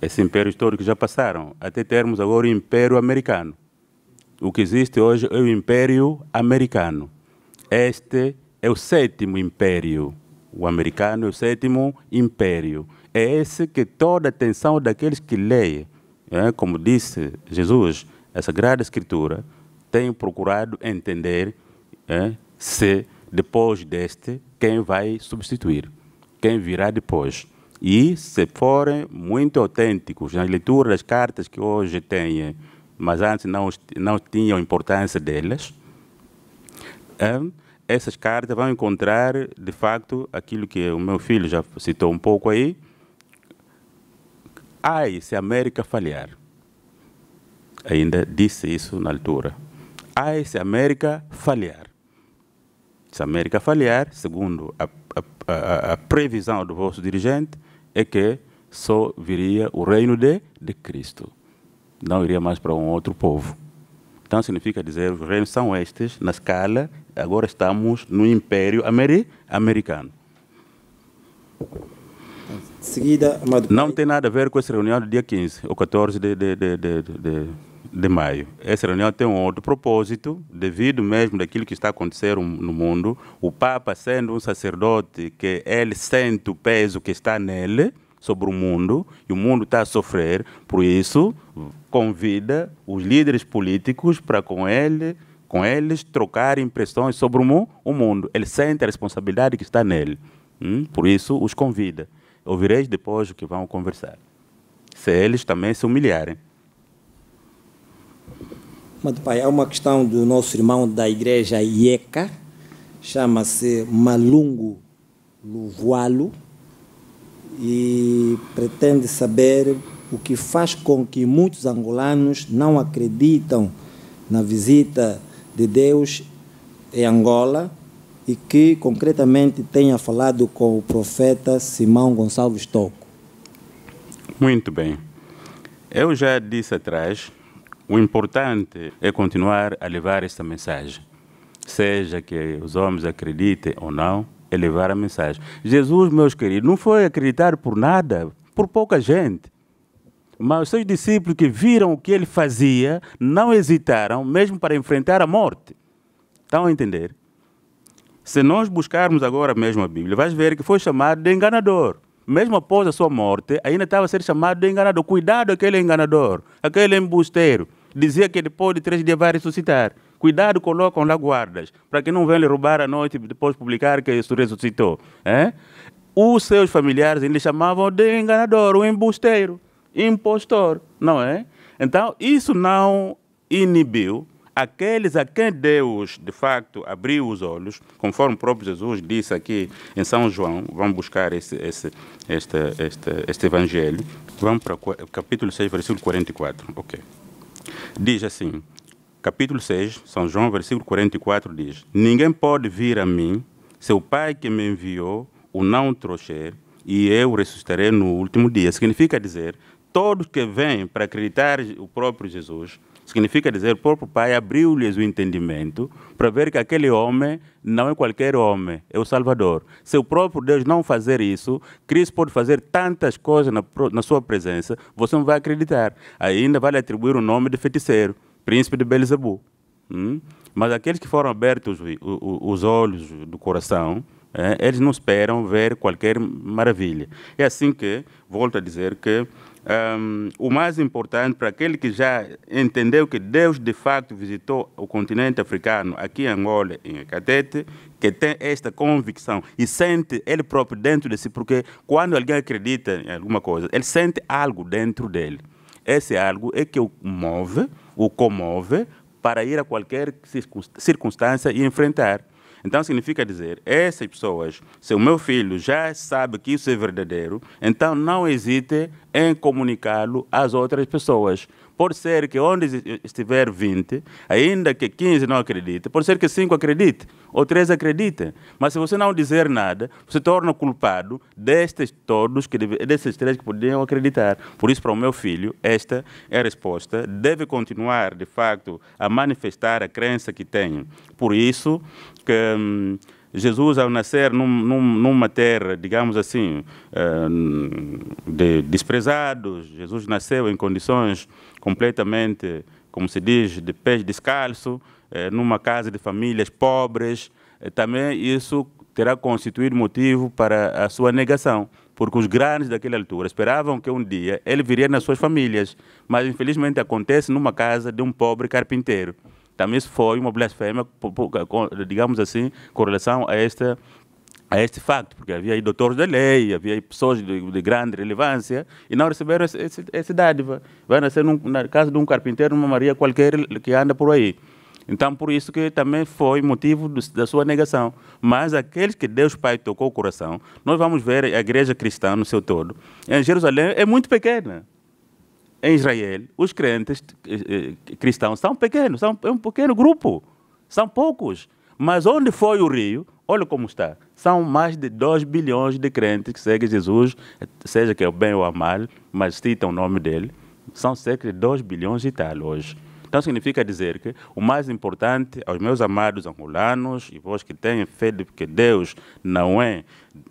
Esse império histórico já passaram, até termos agora o Império Americano. O que existe hoje é o Império Americano. Este é o sétimo império. O americano é o sétimo império. É esse que toda a atenção daqueles que leem, é, como disse Jesus, a Sagrada Escritura, tem procurado entender é, se depois deste, quem vai substituir, quem virá depois. E se forem muito autênticos na leitura das cartas que hoje têm, mas antes não, não tinham importância delas, é, né? essas cartas vão encontrar, de facto, aquilo que o meu filho já citou um pouco aí. Ai, se a América falhar. Ainda disse isso na altura. Ai, se a América falhar. Se a América falhar, segundo a, a, a, a previsão do vosso dirigente, é que só viria o reino de, de Cristo. Não iria mais para um outro povo. Então significa dizer, os reinos são estes, na escala Agora estamos no Império Ameri Americano. Seguida, Amado Não tem nada a ver com essa reunião do dia 15 ou 14 de, de, de, de, de, de maio. Essa reunião tem um outro propósito, devido mesmo daquilo que está acontecendo no mundo. O Papa, sendo um sacerdote, que ele sente o peso que está nele, sobre o mundo e o mundo está a sofrer. Por isso, convida os líderes políticos para com ele com eles, trocar impressões sobre o mundo. Ele sente a responsabilidade que está nele. Hum? Por isso, os convida. Ouvireis depois o que vão conversar. Se eles também se humilharem. Mas, pai, há uma questão do nosso irmão da igreja IECA, chama-se Malungo Luvualo, e pretende saber o que faz com que muitos angolanos não acreditam na visita de Deus em Angola e que concretamente tenha falado com o profeta Simão Gonçalves Toco. Muito bem. Eu já disse atrás, o importante é continuar a levar esta mensagem. Seja que os homens acreditem ou não, é levar a mensagem. Jesus, meus queridos, não foi acreditar por nada, por pouca gente. Mas os seus discípulos que viram o que ele fazia não hesitaram, mesmo para enfrentar a morte. Estão a entender? Se nós buscarmos agora mesmo a Bíblia, vais ver que foi chamado de enganador. Mesmo após a sua morte, ainda estava a ser chamado de enganador. Cuidado aquele enganador, aquele embusteiro. Dizia que depois de três dias vai ressuscitar. Cuidado, colocam lá guardas, para que não venham lhe roubar à noite e depois publicar que isso ressuscitou. É? Os seus familiares ainda chamavam de enganador, o embusteiro impostor, não é? Então, isso não inibiu aqueles a quem Deus, de facto, abriu os olhos, conforme o próprio Jesus disse aqui em São João, vamos buscar esse, esse, este, este, este evangelho, vamos para o capítulo 6, versículo 44, ok. Diz assim, capítulo 6, São João, versículo 44, diz, Ninguém pode vir a mim, se o Pai que me enviou, o não trouxer, e eu ressuscitarei no último dia. Significa dizer todos que vêm para acreditar o próprio Jesus, significa dizer, o próprio Pai abriu-lhes o entendimento para ver que aquele homem não é qualquer homem, é o Salvador. Se o próprio Deus não fazer isso, Cristo pode fazer tantas coisas na, na sua presença, você não vai acreditar. Ainda vai atribuir o nome de feiticeiro, príncipe de Belzebu. Hum? Mas aqueles que foram abertos os, os olhos do coração, é, eles não esperam ver qualquer maravilha. É assim que, volto a dizer que um, o mais importante para aquele que já entendeu que Deus de facto visitou o continente africano, aqui em Angola, em Catete, que tem esta convicção e sente ele próprio dentro de si, porque quando alguém acredita em alguma coisa, ele sente algo dentro dele. Esse algo é que o move, o comove para ir a qualquer circunstância e enfrentar. Então significa dizer, essas pessoas, se o meu filho já sabe que isso é verdadeiro, então não hesite em comunicá-lo às outras pessoas. Pode ser que onde estiver 20, ainda que 15 não acredite, pode ser que 5 acredite, ou 3 acreditem. Mas se você não dizer nada, você torna culpado destes todos, que deve, destes três que podiam acreditar. Por isso, para o meu filho, esta é a resposta. Deve continuar, de facto, a manifestar a crença que tem. Por isso, que hum, Jesus, ao nascer num, num, numa terra, digamos assim, hum, de Jesus nasceu em condições completamente, como se diz, de pés descalço, eh, numa casa de famílias pobres, eh, também isso terá constituído motivo para a sua negação, porque os grandes daquela altura esperavam que um dia ele viria nas suas famílias, mas infelizmente acontece numa casa de um pobre carpinteiro também foi uma blasfêmia, digamos assim, com relação a este a este facto, porque havia aí doutores da lei, havia aí pessoas de, de grande relevância e não receberam esse, esse, esse dádiva. Vai nascer num, na casa de um carpinteiro, numa Maria qualquer que anda por aí. Então, por isso que também foi motivo do, da sua negação. Mas aqueles que Deus Pai tocou o coração, nós vamos ver a igreja cristã no seu todo. Em Jerusalém é muito pequena em Israel, os crentes eh, eh, cristãos são pequenos, são é um pequeno grupo, são poucos. Mas onde foi o rio, olha como está. São mais de 2 bilhões de crentes que seguem Jesus, seja que é o bem ou o mal, mas citam o nome dele. São cerca de 2 bilhões e tal hoje. Então significa dizer que o mais importante aos meus amados angolanos e vós que têm fé de que Deus não é,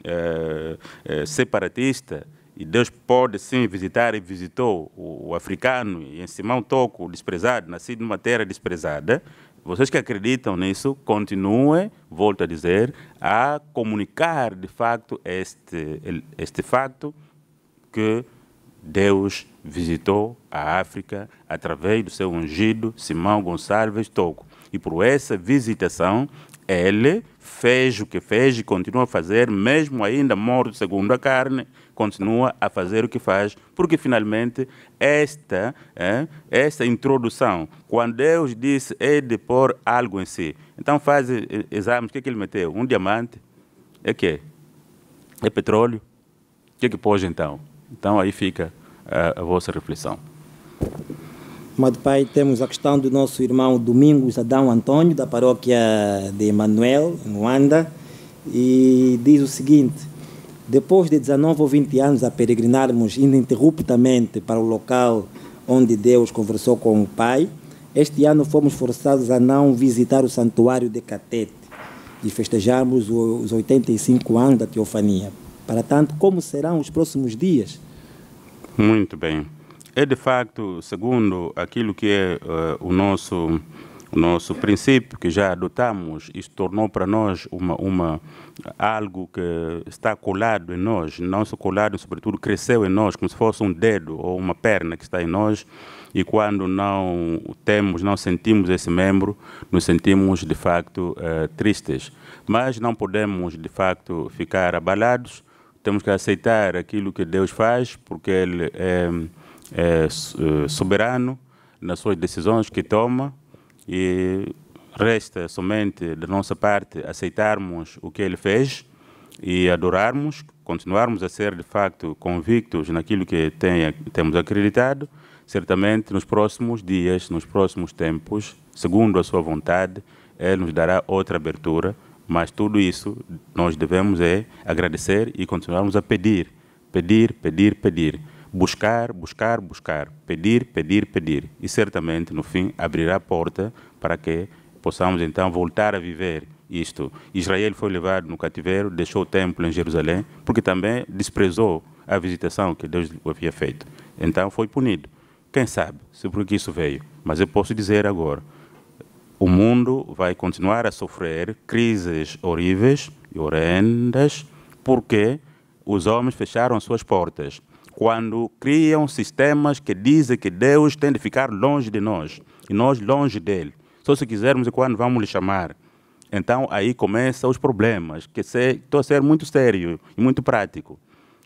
é, é separatista, e Deus pode sim visitar e visitou o, o africano e em Simão Toco, desprezado, nascido numa terra desprezada. Vocês que acreditam nisso, continuem, volto a dizer, a comunicar de facto este, este facto que Deus visitou a África através do seu ungido Simão Gonçalves Toco. E por essa visitação, ele fez o que fez e continua a fazer, mesmo ainda morto segundo a carne, continua a fazer o que faz, porque finalmente esta, é, esta introdução, quando Deus disse é de pôr algo em si, então faz exames, o que, é que ele meteu? Um diamante? É que É petróleo? O que é que pôs então? Então aí fica a, é, a vossa reflexão. Amado Pai, temos a questão do nosso irmão Domingos Adão Antônio, da paróquia de Emanuel, em Luanda, e diz o seguinte: depois de 19 ou 20 anos a peregrinarmos ininterruptamente para o local onde Deus conversou com o Pai, este ano fomos forçados a não visitar o santuário de Catete e festejarmos os 85 anos da Teofania. Para tanto, como serão os próximos dias? Muito bem. É de facto, segundo aquilo que é uh, o nosso o nosso princípio que já adotamos, isso tornou para nós uma, uma, algo que está colado em nós, não só colado, sobretudo cresceu em nós, como se fosse um dedo ou uma perna que está em nós, e quando não temos, não sentimos esse membro, nos sentimos de facto eh, tristes. Mas não podemos de facto ficar abalados, temos que aceitar aquilo que Deus faz, porque Ele é, é eh, soberano nas suas decisões que toma e resta somente da nossa parte aceitarmos o que ele fez e adorarmos, continuarmos a ser de facto convictos naquilo que temos acreditado, certamente nos próximos dias, nos próximos tempos, segundo a sua vontade, ele nos dará outra abertura, mas tudo isso nós devemos é agradecer e continuarmos a pedir, pedir, pedir, pedir buscar, buscar, buscar, pedir, pedir, pedir. E certamente, no fim, abrirá a porta para que possamos então voltar a viver isto. Israel foi levado no cativeiro, deixou o templo em Jerusalém, porque também desprezou a visitação que Deus havia feito. Então foi punido. Quem sabe se por que isso veio? Mas eu posso dizer agora: o mundo vai continuar a sofrer crises horríveis e horrendas porque os homens fecharam suas portas quando criam sistemas que dizem que Deus tem de ficar longe de nós e nós longe dele. Só se quisermos e quando vamos lhe chamar. Então aí começam os problemas, que estou a ser muito sério e muito prático.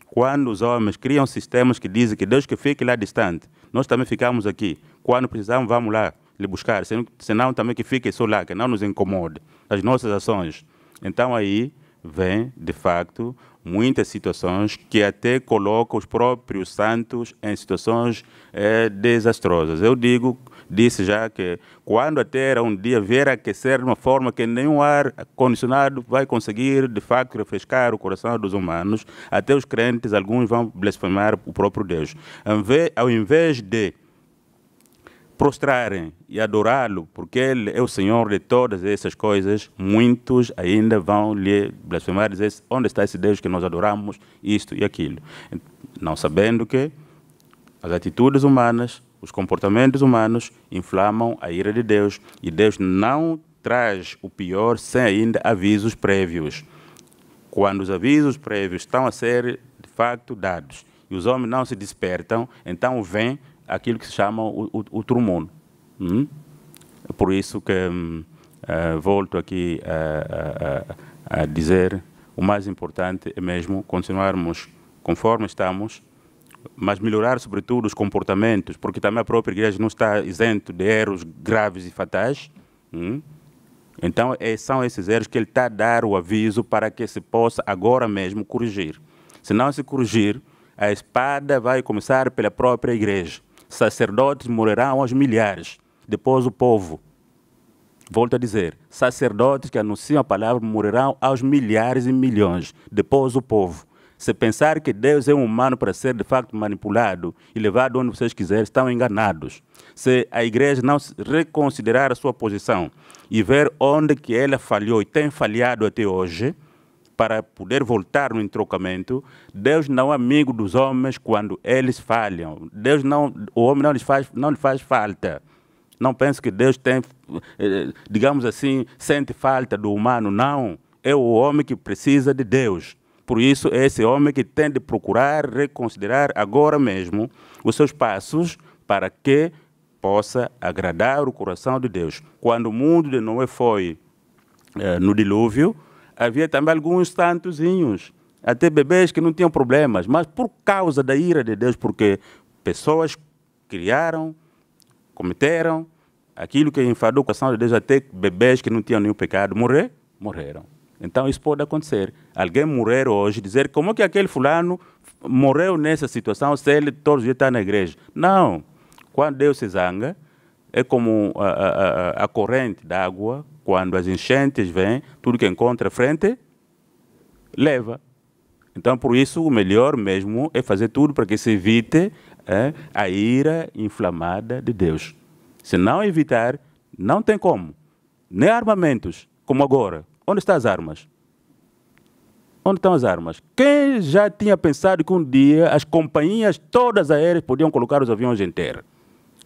Quando os homens criam sistemas que dizem que Deus que fique lá distante, nós também ficamos aqui. Quando precisamos, vamos lá lhe buscar, senão também que fique só lá, que não nos incomode as nossas ações. Então aí vem, de facto, muitas situações que até colocam os próprios santos em situações é, desastrosas. Eu digo, disse já que quando a terra um dia vier a aquecer de uma forma que nenhum ar condicionado vai conseguir de facto refrescar o coração dos humanos, até os crentes, alguns vão blasfemar o próprio Deus. Ao invés de prostrarem e adorá-lo, porque ele é o Senhor de todas essas coisas, muitos ainda vão lhe blasfemar e dizer onde está esse Deus que nós adoramos, isto e aquilo. Não sabendo que as atitudes humanas, os comportamentos humanos inflamam a ira de Deus e Deus não traz o pior sem ainda avisos prévios. Quando os avisos prévios estão a ser de facto dados e os homens não se despertam, então vem aquilo que se chama o, o, o Hum? É por isso que hum, uh, volto aqui a, eh, a, eh, a, dizer, o mais importante é mesmo continuarmos conforme estamos, mas melhorar sobretudo os comportamentos, porque também a própria igreja não está isento de erros graves e fatais. Hum? Então, é, são esses erros que ele está a dar o aviso para que se possa agora mesmo corrigir. Se não se corrigir, a espada vai começar pela própria igreja sacerdotes morrerão aos milhares, depois o povo. Volto a dizer, sacerdotes que anunciam a palavra morrerão aos milhares e milhões, depois o povo. Se pensar que Deus é um humano para ser de facto manipulado e levado onde vocês quiserem, estão enganados. Se a igreja não reconsiderar a sua posição e ver onde que ela falhou e tem falhado até hoje, para poder voltar no entrocamento, Deus não é amigo dos homens quando eles falham. Deus não, o homem não lhe faz, não lhe faz falta. Não penso que Deus tem, eh, eh, digamos assim, sente falta do humano, não. É o homem que precisa de Deus. Por isso, é esse homem que tem de procurar reconsiderar agora mesmo os seus passos para que possa agradar o coração de Deus. Quando o mundo de Noé foi eh, no dilúvio, havia também alguns santozinhos, até bebês que não tinham problemas, mas por causa da ira de Deus, porque pessoas criaram, cometeram aquilo que enfadou o coração de Deus, até bebês que não tinham nenhum pecado morrer, morreram. Então isso pode acontecer. Alguém morrer hoje, dizer como é que aquele fulano morreu nessa situação se ele todos os dias está na igreja. Não. Quando Deus se zanga, é como a, a, a corrente d'água, quando as enchentes vêm, tudo que encontra frente leva. Então, por isso, o melhor mesmo é fazer tudo para que se evite é, a ira inflamada de Deus. Se não evitar, não tem como. Nem armamentos, como agora. Onde estão as armas? Onde estão as armas? Quem já tinha pensado que um dia as companhias todas aéreas podiam colocar os aviões em terra?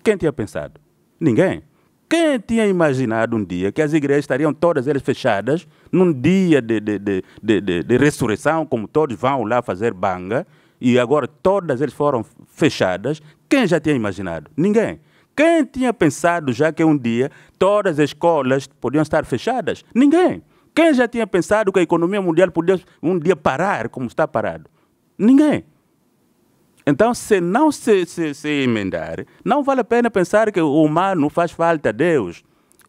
Quem tinha pensado? Ninguém. Quem tinha imaginado um dia que as igrejas estariam todas elas fechadas, num dia de, de, de, de, de ressurreição, como todos vão lá fazer banga, e agora todas elas foram fechadas, quem já tinha imaginado? Ninguém. Quem tinha pensado já que um dia todas as escolas podiam estar fechadas? Ninguém. Quem já tinha pensado que a economia mundial podia um dia parar como está parado? Ninguém. Então, se não se, se, se emendar, não vale a pena pensar que o humano faz falta a Deus.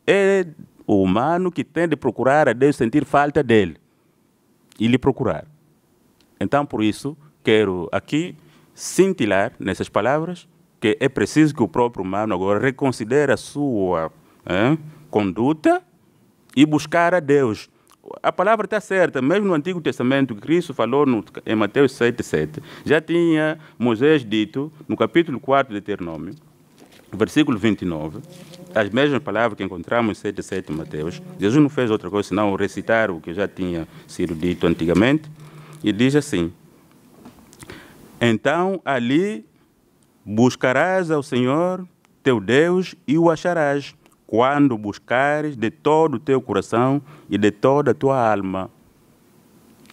É o humano que tem de procurar a Deus, sentir falta dele e lhe procurar. Então, por isso, quero aqui cintilar nessas palavras que é preciso que o próprio humano agora reconsidere a sua conduta e buscar a Deus a palavra está certa, mesmo no Antigo Testamento, Cristo falou no, em Mateus 7, 7, já tinha Moisés dito, no capítulo 4 de Deuteronômio, versículo 29, as mesmas palavras que encontramos em 7, 7 Mateus, Jesus não fez outra coisa senão recitar o que já tinha sido dito antigamente, e diz assim: Então ali buscarás ao Senhor teu Deus e o acharás quando buscares de todo o teu coração e de toda a tua alma.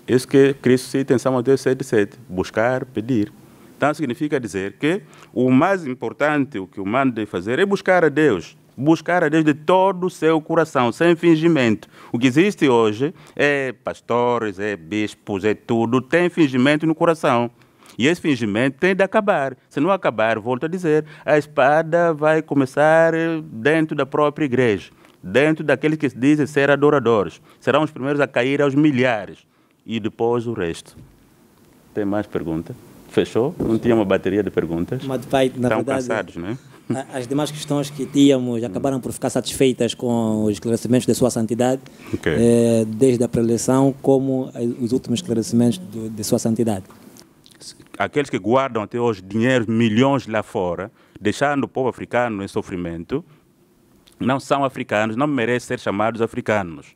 Isso que Cristo cita em São Mateus 7,7, buscar, pedir. Então significa dizer que o mais importante, o que o humano deve fazer é buscar a Deus. Buscar a Deus de todo o seu coração, sem fingimento. O que existe hoje é pastores, é bispos, é tudo, tem fingimento no coração. E esse fingimento tem de acabar. Se não acabar, volto a dizer, a espada vai começar dentro da própria igreja, dentro daqueles que se dizem ser adoradores. Serão os primeiros a cair aos milhares e depois o resto. Tem mais pergunta? Fechou? Não tinha uma bateria de perguntas? Mas, pai, na Estão verdade, cansados, não é? As demais questões que tínhamos acabaram por ficar satisfeitas com os esclarecimentos de Sua Santidade, okay. eh, desde a preleção, como os últimos esclarecimentos de, de Sua Santidade aqueles que guardam até hoje dinheiro, milhões lá fora, deixando o povo africano em sofrimento, não são africanos, não merecem ser chamados africanos.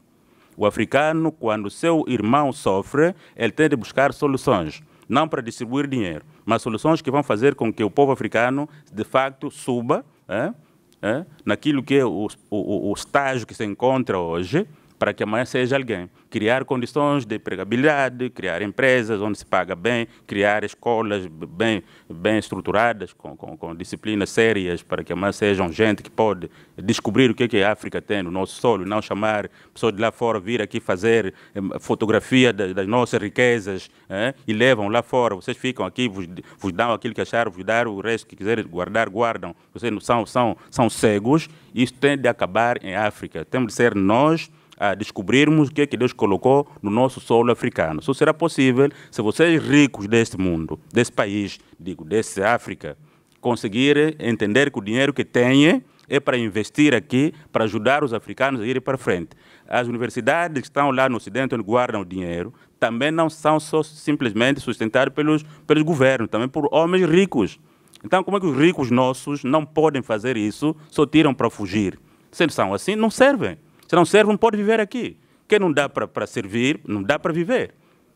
O africano, quando seu irmão sofre, ele tem de buscar soluções, não para distribuir dinheiro, mas soluções que vão fazer com que o povo africano, de facto, suba é, é, naquilo que é o, o, o estágio que se encontra hoje, para que amanhã seja alguém. Criar condições de empregabilidade, criar empresas onde se paga bem, criar escolas bem, bem estruturadas, com, com, com disciplinas sérias, para que amanhã sejam gente que pode descobrir o que, é que a África tem no nosso solo, e não chamar pessoas de lá fora vir aqui fazer eh, fotografia das, das nossas riquezas é? e levam lá fora. Vocês ficam aqui, vos, vos dão aquilo que acharam, vos dão o resto que quiserem guardar, guardam. Vocês não são, são, são cegos. Isso tem de acabar em África. Temos de ser nós a descobrirmos o que é que Deus colocou no nosso solo africano. Isso será possível se vocês ricos deste mundo, desse país, digo, desse África, conseguirem entender que o dinheiro que têm é para investir aqui, para ajudar os africanos a irem para frente. As universidades que estão lá no Ocidente, onde guardam o dinheiro, também não são só simplesmente sustentadas pelos, pelos governos, também por homens ricos. Então, como é que os ricos nossos não podem fazer isso, só tiram para fugir? Se eles são assim, não servem. Se não serve, não pode viver aqui. Quem não dá para servir, não dá para viver.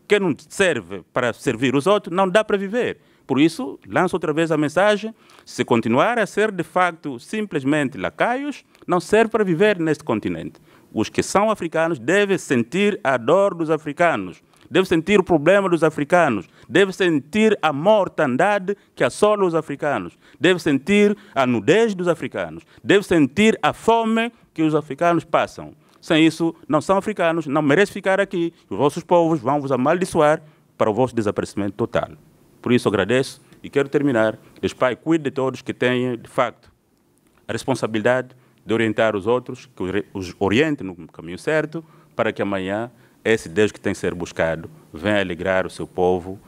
Quem não serve para servir os outros, não dá para viver. Por isso, lanço outra vez a mensagem: se continuar a ser de facto simplesmente lacaios, não serve para viver neste continente. Os que são africanos devem sentir a dor dos africanos, deve sentir o problema dos africanos, deve sentir a mortandade que assola os africanos, deve sentir a nudez dos africanos, deve sentir a fome que os africanos passam. Sem isso, não são africanos, não merecem ficar aqui. Os vossos povos vão vos amaldiçoar para o vosso desaparecimento total. Por isso, agradeço e quero terminar. Deus Pai, cuide de todos que têm, de facto, a responsabilidade de orientar os outros, que os oriente no caminho certo, para que amanhã esse Deus que tem que ser buscado vem alegrar o seu povo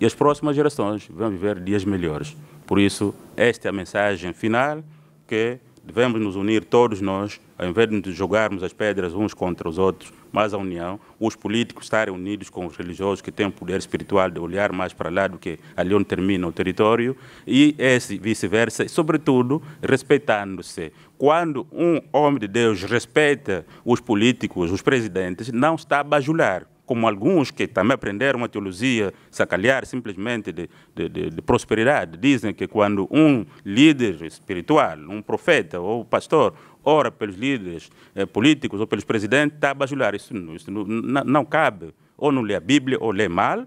e as próximas gerações vão viver dias melhores. Por isso, esta é a mensagem final que devemos nos unir todos nós, ao invés de jogarmos as pedras uns contra os outros, mas a união, os políticos estarem unidos com os religiosos que têm o poder espiritual de olhar mais para lá do que ali onde termina o território, e esse vice-versa, e sobretudo respeitando-se. Quando um homem de Deus respeita os políticos, os presidentes, não está a bajular como alguns que também aprenderam a teologia, sacalhar simplesmente de, de, de, de, prosperidade, dizem que quando um líder espiritual, um profeta ou pastor ora pelos líderes eh, políticos ou pelos presidentes, está a bajular. Isso, isso não, não, não, cabe. Ou não lê a Bíblia ou lê mal.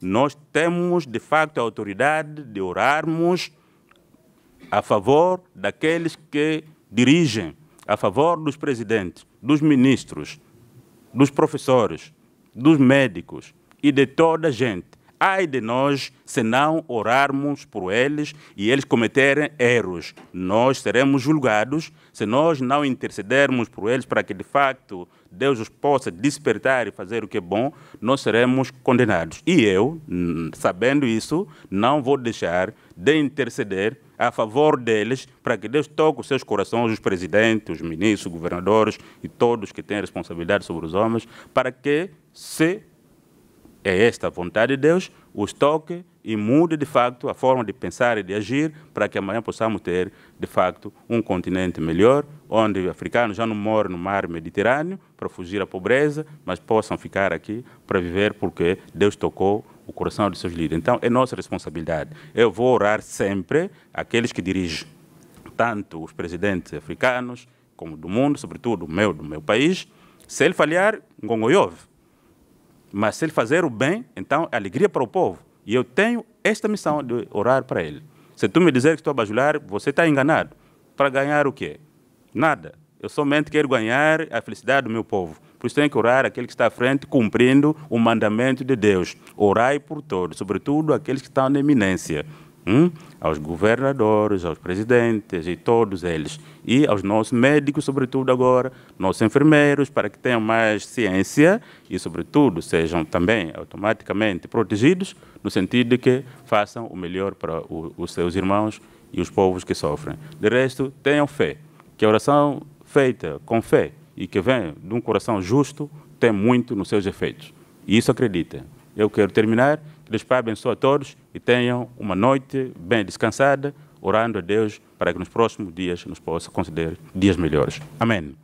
Nós temos, de facto, a autoridade de orarmos a favor daqueles que dirigem, a favor dos presidentes, dos ministros, dos professores, dos médicos e de toda a gente Ai de nós se não orarmos por eles e eles cometerem erros. Nós seremos julgados se nós não intercedermos por eles para que de facto Deus os possa despertar e fazer o que é bom, nós seremos condenados. E eu, hum, sabendo isso, não vou deixar de interceder a favor deles, para que Deus toque os seus corações, os presidentes, os ministros, os governadores e todos que têm responsabilidade sobre os homens, para que se é esta a vontade de Deus, os toque e mude de facto a forma de pensar e de agir para que amanhã possamos ter de facto um continente melhor, onde os africanos já não moram no mar Mediterrâneo para fugir à pobreza, mas possam ficar aqui para viver porque Deus tocou o coração de seus líderes. Então é nossa responsabilidade. Eu vou orar sempre aqueles que dirigem, tanto os presidentes africanos como do mundo, sobretudo o meu, do meu país. Se ele falhar, Ngongoyove mas se ele fazer o bem, então é alegria para o povo. E eu tenho esta missão de orar para ele. Se tu me dizer que estou a bajular, você está enganado. Para ganhar o quê? Nada. Eu somente quero ganhar a felicidade do meu povo. Por isso tem que orar aquele que está à frente, cumprindo o mandamento de Deus. Orai por todos, sobretudo aqueles que estão na eminência. Hum? aos governadores, aos presidentes e todos eles, e aos nossos médicos, sobretudo agora, nossos enfermeiros, para que tenham mais ciência e, sobretudo, sejam também automaticamente protegidos, no sentido de que façam o melhor para o, os seus irmãos e os povos que sofrem. De resto, tenham fé, que a oração feita com fé e que vem de um coração justo tem muito nos seus efeitos. E isso acredita. Eu quero terminar que Deus Pai abençoe a todos e tenham uma noite bem descansada, orando a Deus para que nos próximos dias nos possa conceder dias melhores. Amém.